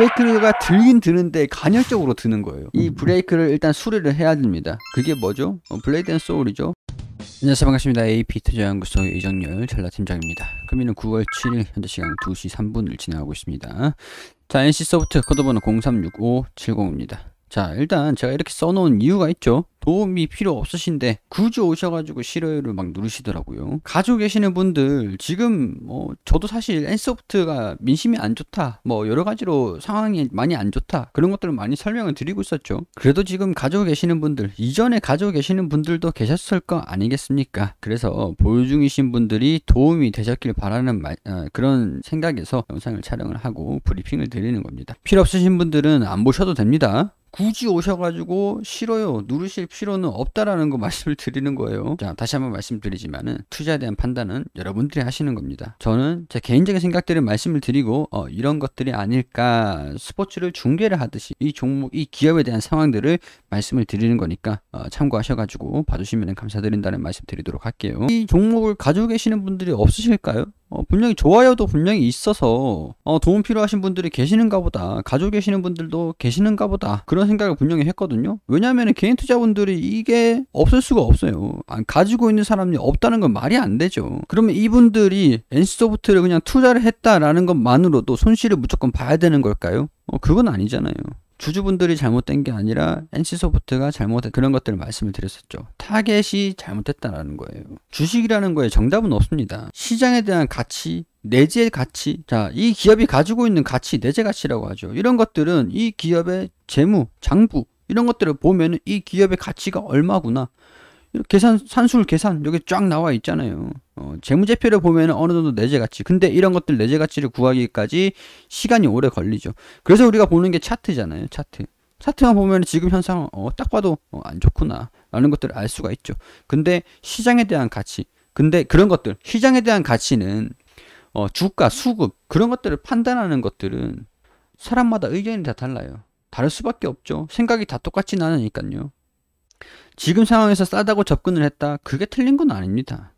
브레이크가 들긴 드는데 간헐적으로 드는 거예요. 이 음. 브레이크를 일단 수리를 해야 됩니다. 그게 뭐죠? 어, 블레이드 앤 소울이죠. 안녕하세요 반갑습니다. AP 투자연구소 이정열 전라팀장입니다. 금일은 9월 7일 현재 시간 2시 3분을 진행하고 있습니다. 자 NC소프트 코드번호 036570입니다. 자 일단 제가 이렇게 써놓은 이유가 있죠 도움이 필요 없으신데 굳이 오셔가지고 싫어요를 막 누르시더라고요 가지고 계시는 분들 지금 뭐 저도 사실 엔소프트가 민심이 안 좋다 뭐 여러 가지로 상황이 많이 안 좋다 그런 것들을 많이 설명을 드리고 있었죠 그래도 지금 가지고 계시는 분들 이전에 가지고 계시는 분들도 계셨을 거 아니겠습니까 그래서 보유 중이신 분들이 도움이 되셨길 바라는 마, 어, 그런 생각에서 영상을 촬영을 하고 브리핑을 드리는 겁니다 필요 없으신 분들은 안 보셔도 됩니다 굳이 오셔가지고 싫어요 누르실 필요는 없다라는 거 말씀을 드리는 거예요 자 다시 한번 말씀드리지만은 투자에 대한 판단은 여러분들이 하시는 겁니다 저는 제 개인적인 생각들을 말씀을 드리고 어, 이런 것들이 아닐까 스포츠를 중계를 하듯이 이 종목 이 기업에 대한 상황들을 말씀을 드리는 거니까 어, 참고하셔가지고 봐주시면 감사드린다는 말씀 드리도록 할게요 이 종목을 가지고 계시는 분들이 없으실까요? 어, 분명히 좋아요도 분명히 있어서 어, 도움 필요하신 분들이 계시는가 보다 가지고 계시는 분들도 계시는가 보다 그런 생각을 분명히 했거든요 왜냐하면 개인 투자분들이 이게 없을 수가 없어요 안, 가지고 있는 사람이 없다는 건 말이 안 되죠 그러면 이분들이 엔씨소프트를 그냥 투자를 했다라는 것만으로도 손실을 무조건 봐야 되는 걸까요? 어, 그건 아니잖아요 주주분들이 잘못된 게 아니라 NC소프트가 잘못했 그런 것들을 말씀을 드렸었죠. 타겟이 잘못했다라는 거예요. 주식이라는 거에 정답은 없습니다. 시장에 대한 가치 내재 가치, 자, 이 기업이 가지고 있는 가치, 내재 가치라고 하죠. 이런 것들은 이 기업의 재무, 장부, 이런 것들을 보면 이 기업의 가치가 얼마구나. 계산, 산술 계산, 여기 쫙 나와 있잖아요. 어, 재무제표를 보면 어느 정도 내재 가치. 근데 이런 것들 내재 가치를 구하기까지 시간이 오래 걸리죠. 그래서 우리가 보는 게 차트잖아요. 차트. 차트만 보면 지금 현상 어, 딱 봐도 어, 안 좋구나 라는 것들을 알 수가 있죠. 근데 시장에 대한 가치. 근데 그런 것들 시장에 대한 가치는 어, 주가, 수급 그런 것들을 판단하는 것들은 사람마다 의견이 다 달라요. 다를 수밖에 없죠. 생각이 다 똑같진 않으니까요. 지금 상황에서 싸다고 접근을 했다. 그게 틀린 건 아닙니다.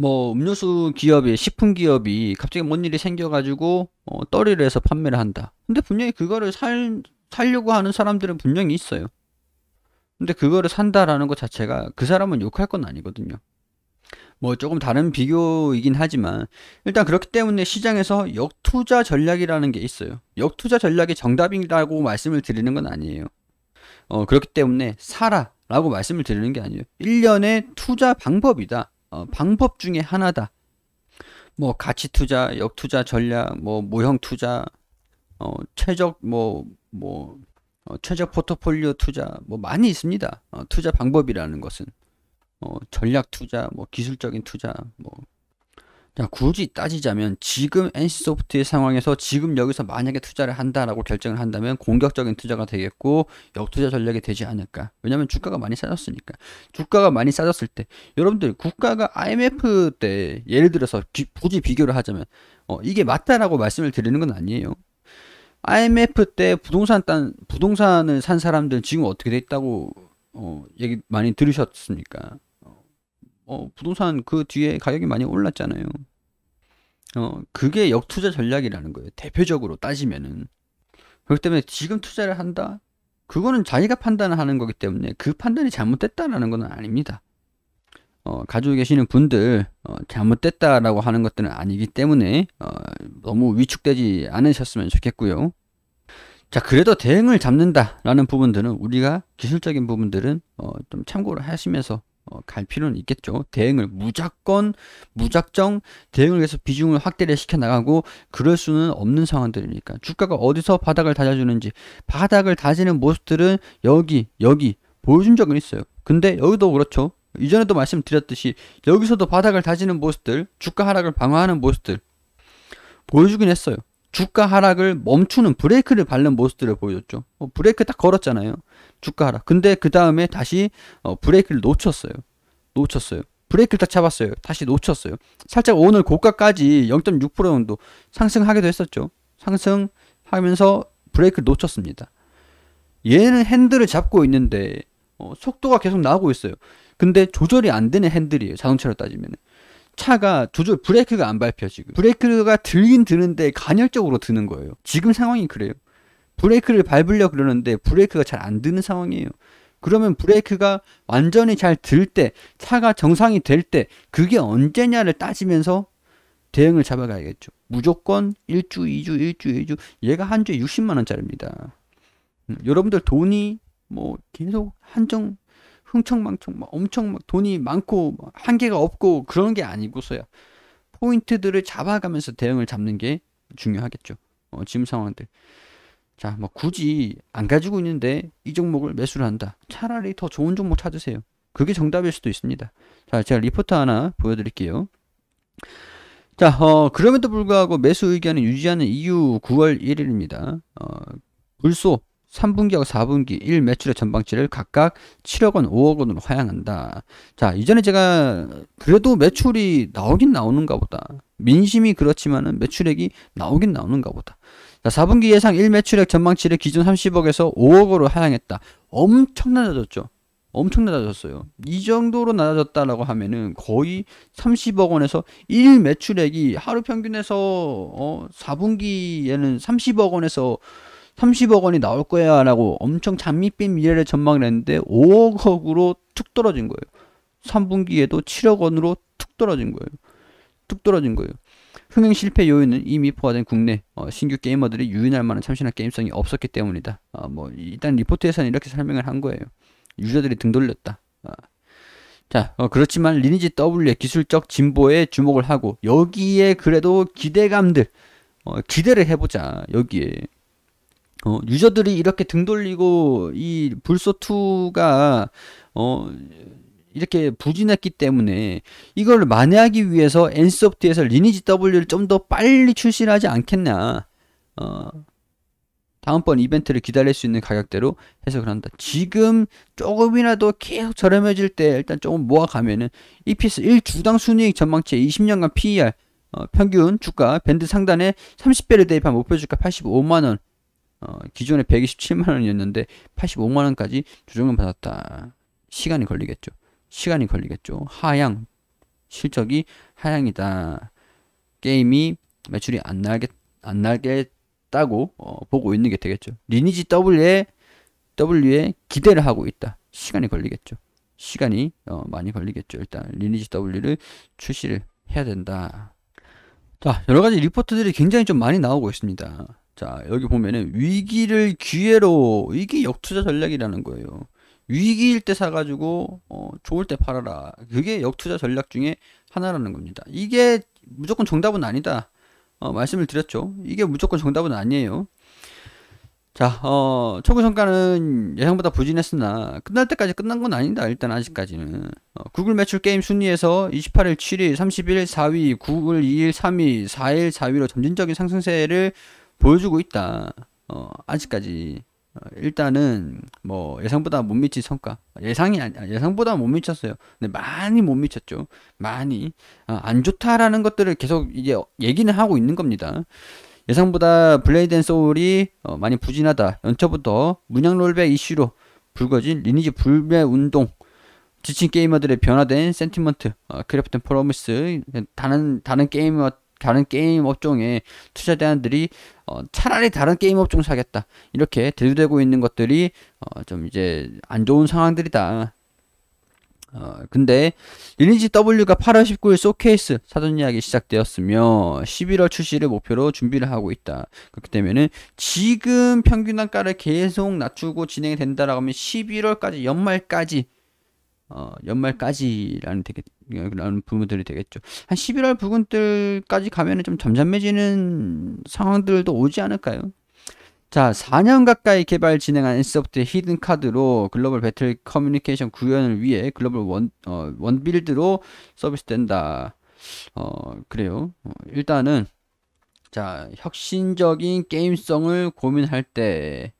뭐 음료수 기업이 식품 기업이 갑자기 뭔 일이 생겨가지고 어, 떨이를 해서 판매를 한다. 근데 분명히 그거를 살 살려고 하는 사람들은 분명히 있어요. 근데 그거를 산다라는 것 자체가 그 사람은 욕할 건 아니거든요. 뭐 조금 다른 비교이긴 하지만 일단 그렇기 때문에 시장에서 역투자 전략이라는 게 있어요. 역투자 전략이 정답이라고 말씀을 드리는 건 아니에요. 어, 그렇기 때문에 사라라고 말씀을 드리는 게 아니에요. 1년의 투자 방법이다. 어, 방법 중에 하나다. 뭐 가치 투자, 역투자 전략, 뭐 모형 투자, 어, 최적 뭐뭐 뭐, 어, 최적 포트폴리오 투자 뭐 많이 있습니다. 어, 투자 방법이라는 것은 어, 전략 투자, 뭐 기술적인 투자, 뭐 굳이 따지자면 지금 NC소프트의 상황에서 지금 여기서 만약에 투자를 한다라고 결정을 한다면 공격적인 투자가 되겠고 역투자 전략이 되지 않을까. 왜냐면 주가가 많이 싸졌으니까. 주가가 많이 싸졌을 때 여러분들 국가가 IMF 때 예를 들어서 기, 굳이 비교를 하자면 어, 이게 맞다라고 말씀을 드리는 건 아니에요. IMF 때 부동산 딴 부동산을 산 사람들 지금 어떻게 돼 있다고 어, 얘기 많이 들으셨습니까? 어, 부동산 그 뒤에 가격이 많이 올랐잖아요. 어, 그게 역투자 전략이라는 거예요. 대표적으로 따지면은. 그렇기 때문에 지금 투자를 한다? 그거는 자기가 판단을 하는 거기 때문에 그 판단이 잘못됐다라는 건 아닙니다. 어, 가지고 계시는 분들 어, 잘못됐다라고 하는 것들은 아니기 때문에 어, 너무 위축되지 않으셨으면 좋겠고요. 자 그래도 대응을 잡는다라는 부분들은 우리가 기술적인 부분들은 어, 좀 참고를 하시면서 어, 갈 필요는 있겠죠. 대응을 무작건 무작정 대응을 위 해서 비중을 확대를 시켜 나가고 그럴 수는 없는 상황들이니까 주가가 어디서 바닥을 다져주는지 바닥을 다지는 모습들은 여기 여기 보여준 적은 있어요. 근데 여기도 그렇죠. 이전에도 말씀드렸듯이 여기서도 바닥을 다지는 모습들 주가 하락을 방어하는 모습들 보여주긴 했어요. 주가 하락을 멈추는 브레이크를 밟는 모습들을 보여줬죠. 어, 브레이크 딱 걸었잖아요. 주가 하락. 근데 그 다음에 다시 어, 브레이크를 놓쳤어요. 놓쳤어요. 브레이크를 딱 잡았어요. 다시 놓쳤어요. 살짝 오늘 고가까지 0.6% 정도 상승하기도 했었죠. 상승하면서 브레이크를 놓쳤습니다. 얘는 핸들을 잡고 있는데 어, 속도가 계속 나오고 있어요. 근데 조절이 안 되는 핸들이에요. 자동차로 따지면. 차가 조절 브레이크가 안 밟혀 지금. 브레이크가 들긴 드는데 간헐적으로 드는 거예요. 지금 상황이 그래요. 브레이크를 밟으려 그러는데 브레이크가 잘 안 드는 상황이에요. 그러면 브레이크가 완전히 잘 들 때, 차가 정상이 될 때, 그게 언제냐를 따지면서 대응을 잡아가야겠죠. 무조건 1주, 2주, 1주, 2주. 얘가 한 주에 60만원짜리입니다. 음, 여러분들 돈이 뭐 계속 한정, 흥청망청, 막 엄청 막 돈이 많고, 한계가 없고, 그런 게 아니고서야. 포인트들을 잡아가면서 대응을 잡는 게 중요하겠죠. 어, 지금 상황들. 자, 뭐 굳이 안 가지고 있는데 이 종목을 매수를 한다. 차라리 더 좋은 종목 찾으세요. 그게 정답일 수도 있습니다. 자, 제가 리포트 하나 보여드릴게요. 자, 어, 그럼에도 불구하고 매수 의견을 유지하는 이유 9월 1일입니다. 어, 불소 3분기와 4분기 1 매출의 전방치를 각각 7억 원, 5억 원으로 하향한다 자, 이전에 제가 그래도 매출이 나오긴 나오는가 보다. 민심이 그렇지만은 매출액이 나오긴 나오는가 보다. 자, 4분기 예상 1매출액 전망치를 기준 30억에서 5억으로 하향했다. 엄청 낮아졌죠. 엄청 낮아졌어요. 이 정도로 낮아졌다라고 하면은 거의 30억 원에서 1 매출액이 하루 평균에서 어 4분기에는 30억 원에서 30억 원이 나올 거야라고 엄청 장밋빛 미래를 전망을 했는데 5억으로 툭 떨어진 거예요. 3분기에도 7억 원으로 툭 떨어진 거예요. 툭 떨어진 거예요. 흥행 실패 요인은 이미 포화된 국내 어, 신규 게이머들이 유인할 만한 참신한 게임성이 없었기 때문이다. 어, 뭐 일단 리포트에서는 이렇게 설명을 한 거예요. 유저들이 등 돌렸다. 어. 자, 어, 그렇지만 리니지 W의 기술적 진보에 주목을 하고 여기에 그래도 기대감들 어, 기대를 해보자 여기에 어, 유저들이 이렇게 등 돌리고 이 불소2가 어 이렇게 부진했기 때문에 이걸 만회하기 위해서 엔소프트에서 e 리니지 W를 좀 더 빨리 출시를 하지 않겠냐. 어, 다음번 이벤트를 기다릴 수 있는 가격대로 해석을한다 지금 조금이라도 계속 저렴해질 때 일단 조금 모아가면은 EPS 1주당 순이익 전망치에 20년간 PER 어, 평균 주가 밴드 상단에 30배를 대입한 목표 주가 85만원 어, 기존에 127만원이었는데 85만원까지 조정을 받았다. 시간이 걸리겠죠. 시간이 걸리겠죠. 하향 실적이 하향이다. 게임이 매출이 안 나게 안 나겠다고 어, 보고 있는 게 되겠죠. 리니지 W에 W에 기대를 하고 있다. 시간이 걸리겠죠. 시간이 어, 많이 걸리겠죠. 일단 리니지 W를 출시를 해야 된다. 자, 여러 가지 리포트들이 굉장히 좀 많이 나오고 있습니다. 자, 여기 보면은 위기를 기회로 위기 역투자 전략이라는 거예요. 위기일 때 사가지고 어, 좋을 때 팔아라. 그게 역투자 전략 중에 하나라는 겁니다. 이게 무조건 정답은 아니다. 어, 말씀을 드렸죠. 이게 무조건 정답은 아니에요. 자, 어, 초구 성과는 예상보다 부진했으나 끝날 때까지 끝난 건 아니다. 일단 아직까지는 어, 구글 매출 게임 순위에서 28일 7위, 31일 4위, 구글 2일 3위, 4일 4위로 점진적인 상승세를 보여주고 있다. 어, 아직까지 일단은 뭐 예상보다 못 미친 성과 예상이 아니 아, 예상보다 못 미쳤어요 근데 많이 못 미쳤죠 많이 아, 안 좋다라는 것들을 계속 이제 얘기는 하고 있는 겁니다 예상보다 블레이드 앤 소울이 어, 많이 부진하다 연초부터 문양 롤백 이슈로 불거진 리니지 불매 운동 지친 게이머들의 변화된 센티먼트 어, 크래프트 프로미스 다른 다른 게이머 다른 게임 업종에 투자 자들이 어, 차라리 다른 게임 업종 사겠다 이렇게 대두되고 있는 것들이 어, 좀 이제 안 좋은 상황들이다. 어, 근데 리니지 W가 8월 19일 쇼케이스 사전 예약이 시작되었으며 11월 출시를 목표로 준비를 하고 있다. 그렇기 때문에 지금 평균 단가를 계속 낮추고 진행이 된다라고 하면 11월까지 연말까지 어, 연말까지라는 되게 겠 라는 부분들이 되겠죠. 한 11월 부근들까지 가면은 좀 잠잠해지는 상황들도 오지 않을까요? 자, 4년 가까이 개발 진행한 엔소프트의 히든 카드로 글로벌 배틀 커뮤니케이션 구현을 위해 글로벌 원, 어, 원 빌드로 서비스 된다. 어, 그래요. 어, 일단은, 자, 혁신적인 게임성을 고민할 때,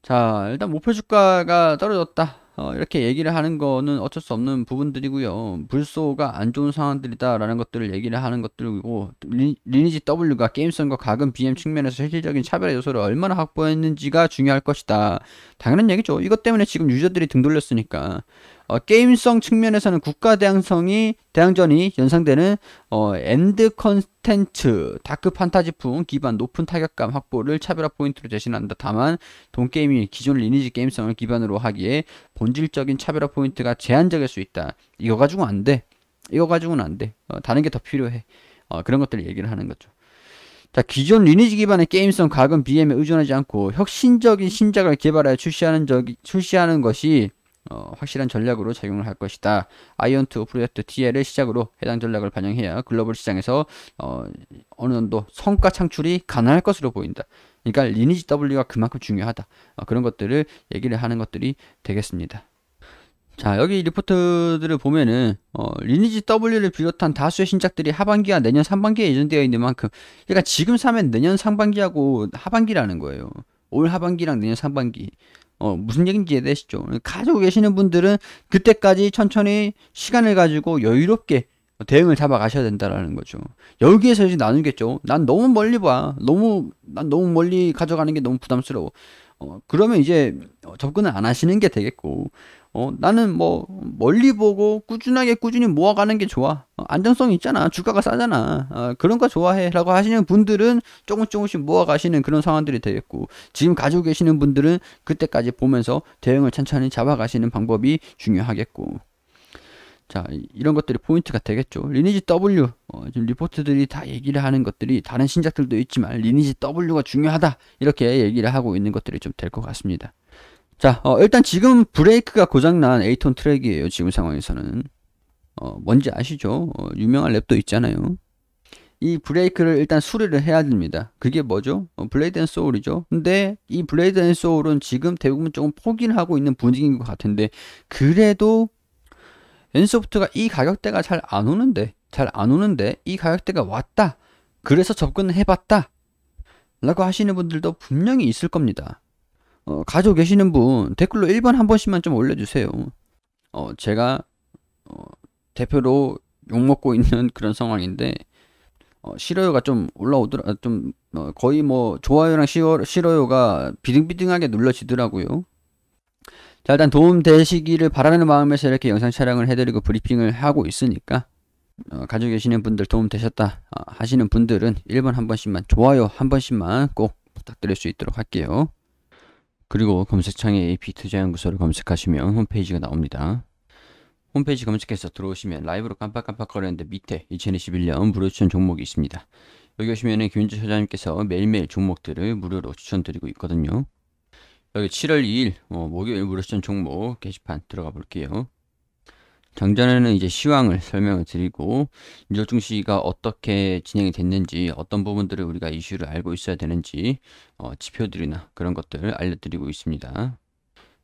자, 일단 목표 주가가 떨어졌다. 어, 이렇게 얘기를 하는 거는 어쩔 수 없는 부분들이고요. 불소가 안 좋은 상황들이다라는 것들을 얘기를 하는 것들이고 리, 니지 W가 게임성과 가금 BM 측면에서 실질적인 차별의 요소를 얼마나 확보했는지가 중요할 것이다. 당연한 얘기죠. 이것 때문에 지금 유저들이 등 돌렸으니까. 어, 게임성 측면에서는 국가 대항성이 대항전이 연상되는 어, 엔드 컨텐츠 다크 판타지풍 기반 높은 타격감 확보를 차별화 포인트로 제시한다. 다만 돈 게임이 기존 리니지 게임성을 기반으로 하기에 본질적인 차별화 포인트가 제한적일 수 있다. 이거 가지고 는안 돼. 이거 가지고는 안 돼. 어, 다른 게 더 필요해. 어, 그런 것들을 얘기를 하는 거죠. 자, 기존 리니지 기반의 게임성 가은 BM에 의존하지 않고 혁신적인 신작을 개발하여 출시하는 적 출시하는 것이 어, 확실한 전략으로 작용을 할 것이다. 아이언2 프로젝트 DL을 시작으로 해당 전략을 반영해야 글로벌 시장에서 어, 어느 정도 성과 창출이 가능할 것으로 보인다. 그러니까 리니지 W가 그만큼 중요하다. 어, 그런 것들을 얘기를 하는 것들이 되겠습니다. 자 여기 리포트들을 보면은 어, 리니지 W를 비롯한 다수의 신작들이 하반기와 내년 상반기에 예정되어 있는 만큼 그러니까 지금 사면 내년 상반기하고 하반기라는 거예요. 올 하반기랑 내년 상반기 어, 무슨 얘기인지 이해되시죠? 가지고 계시는 분들은 그때까지 천천히 시간을 가지고 여유롭게 대응을 잡아 가셔야 된다라는 거죠. 여기에서 이제 나누겠죠. 난 너무 멀리 봐. 너무, 난 너무 멀리 가져가는 게 너무 부담스러워. 어, 그러면 이제 접근을 안 하시는 게 되겠고, 어, 나는 뭐 멀리 보고 꾸준하게 꾸준히 모아가는 게 좋아. 어, 안정성 이 있잖아. 주가가 싸잖아. 어, 그런 거 좋아해라고 하시는 분들은 조금 조금씩 모아가시는 그런 상황들이 되겠고 지금 가지고 계시는 분들은 그때까지 보면서 대응을 천천히 잡아가시는 방법이 중요하겠고. 자 이런 것들이 포인트가 되겠죠 리니지 W 어, 지금 리포트들이 다 얘기를 하는 것들이 다른 신작들도 있지만 리니지 W가 중요하다 이렇게 얘기를 하고 있는 것들이 좀 될 것 같습니다 자, 어, 일단 지금 브레이크가 고장난 에이톤 트랙이에요. 지금 상황에서는. 어, 뭔지 아시죠? 어, 유명한 랩도 있잖아요. 이 브레이크를 일단 수리를 해야 됩니다. 그게 뭐죠? 어, 블레이드 앤 소울이죠. 근데 이 블레이드 앤 소울은 지금 대부분 조금 포기 하고 있는 분위기인 것 같은데, 그래도 엔소프트가 이 가격대가 잘 안 오는데, 잘 안 오는데, 이 가격대가 왔다. 그래서 접근을 해봤다. 라고 하시는 분들도 분명히 있을 겁니다. 어, 가지고 계시는 분 댓글로 1번 한 번씩만 좀 올려주세요. 어, 제가 어, 대표로 욕먹고 있는 그런 상황인데 어, 싫어요가 좀 올라오더라 아, 좀 어, 거의 뭐 좋아요랑 싫어, 싫어요가 비등비등하게 눌러지더라고요. 자 일단 도움 되시기를 바라는 마음에서 이렇게 영상 촬영을 해드리고 브리핑을 하고 있으니까 어, 가지고 계시는 분들 도움 되셨다 어, 하시는 분들은 1번 한 번씩만 좋아요 한 번씩만 꼭 부탁드릴 수 있도록 할게요. 그리고 검색창에 AP투자연구소를 검색하시면 홈페이지가 나옵니다. 홈페이지 검색해서 들어오시면 라이브로 깜빡깜빡거리는데 밑에 2021년 무료 추천 종목이 있습니다. 여기 오시면 김윤주 소장님께서 매일매일 종목들을 무료로 추천드리고 있거든요. 여기 7월 2일 어, 목요일 무료 추천 종목 게시판 들어가 볼게요. 장전에는 이제 시황을 설명을 드리고 뉴욕 증시가 기 어떻게 진행이 됐는지 어떤 부분들을 우리가 이슈를 알고 있어야 되는지 어, 지표들이나 그런 것들 을 알려드리고 있습니다.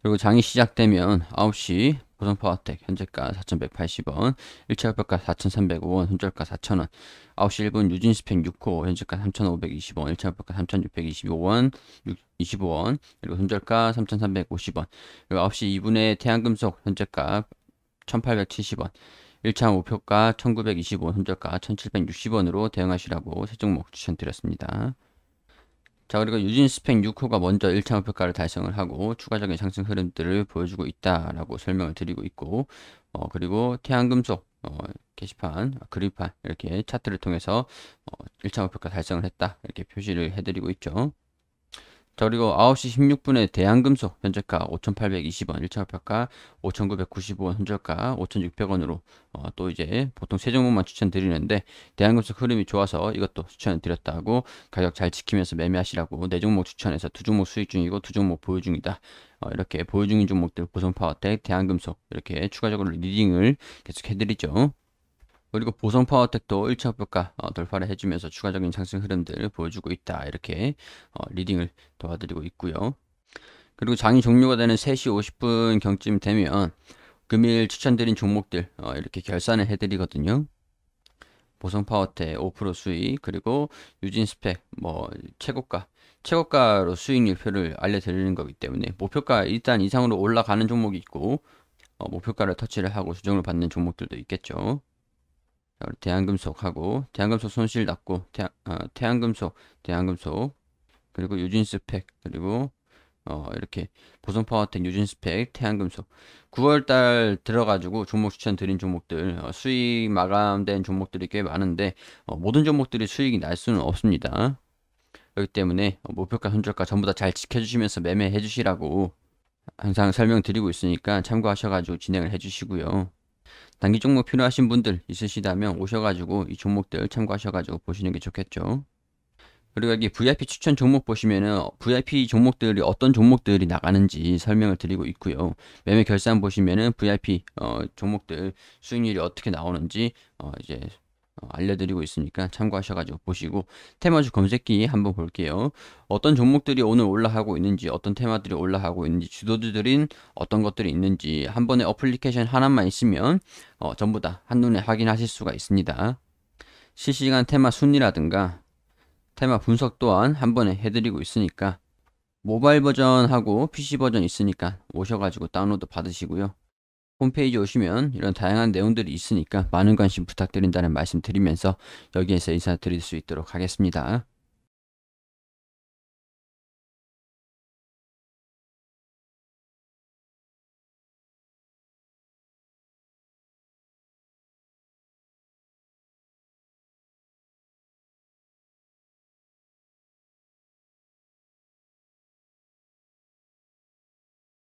그리고 장이 시작되면 9시 보성 파워텍 현재가 4,180원, 1차 협박가 4,305원, 손절가 4,000원, 9시 1분 유진스펙 6호 현재가 3,520원, 1차 협박가 3,625원, 6, 25원, 그리고 손절가 3,350원, 그리고 9시 2분에 태양금속 현재가 1870원, 1차 목표가 1925원, 손절가 1760원으로 대응하시라고 세 종목 추천드렸습니다. 자 그리고 유진 스펙 6호가 먼저 1차 목표가를 달성을 하고 추가적인 상승 흐름들을 보여주고 있다라고 설명을 드리고 있고 어 그리고 태양금속 어, 게시판, 그립판 이렇게 차트를 통해서 어, 1차 목표가 달성을 했다 이렇게 표시를 해드리고 있죠. 자 그리고 9시 16분에 대한금속 현재가 5,820원, 1차표가 5,995원, 현재가 5,600원으로 어, 또 이제 보통 세 종목만 추천드리는데 대한금속 흐름이 좋아서 이것도 추천드렸다고 가격 잘 지키면서 매매하시라고 네 종목 추천해서 두 종목 수익 중이고 두 종목 보유 중이다. 어, 이렇게 보유 중인 종목들 고성파워텍, 대한금속 이렇게 추가적으로 리딩을 계속 해드리죠. 그리고 보성 파워텍도 1차 목표가 어, 돌파를 해주면서 추가적인 상승 흐름들 을 보여주고 있다. 이렇게 어, 리딩을 도와드리고 있고요. 그리고 장이 종료가 되는 3시 50분 경쯤 되면 금일 추천드린 종목들 어, 이렇게 결산을 해드리거든요. 보성 파워텍 5% 수익 그리고 유진 스펙 뭐 최고가 최고가로 수익률표를 알려드리는 거기 때문에 목표가 일단 이상으로 올라가는 종목이 있고 목표가를 터치를 하고 수정을 받는 종목들도 있겠죠. 대한금속하고 대한금속 손실 났고 대한, 어, 태양금속 대한금속 그리고 유진스펙 그리고 어, 이렇게 보성파워텍 유진스펙 태양금속 9월달 들어가지고 종목 추천드린 종목들 어, 수익 마감된 종목들이 꽤 많은데 어, 모든 종목들이 수익이 날 수는 없습니다 그렇기 때문에 어, 목표가 손절가 전부 다 잘 지켜주시면서 매매해 주시라고 항상 설명드리고 있으니까 참고하셔가지고 진행을 해 주시고요 단기 종목 필요하신 분들 있으시다면 오셔가지고 이 종목들 참고하셔가지고 보시는 게 좋겠죠. 그리고 여기 VIP 추천 종목 보시면은 VIP 종목들이 어떤 종목들이 나가는지 설명을 드리고 있고요. 매매 결산 보시면은 VIP 어, 종목들 수익률이 어떻게 나오는지 어, 이제 어, 알려드리고 있으니까 참고하셔가지고 보시고 테마주 검색기 한번 볼게요. 어떤 종목들이 오늘 올라가고 있는지 어떤 테마들이 올라가고 있는지 주도주들인 어떤 것들이 있는지 한 번에 어플리케이션 하나만 있으면 어, 전부 다 한눈에 확인하실 수가 있습니다. 실시간 테마 순위라든가 테마 분석 또한 한 번에 해드리고 있으니까 모바일 버전하고 PC 버전 있으니까 오셔가지고 다운로드 받으시고요. 홈페이지 오시면 이런 다양한 내용들이 있으니까 많은 관심 부탁드린다는 말씀 드리면서 여기에서 인사드릴 수 있도록 하겠습니다.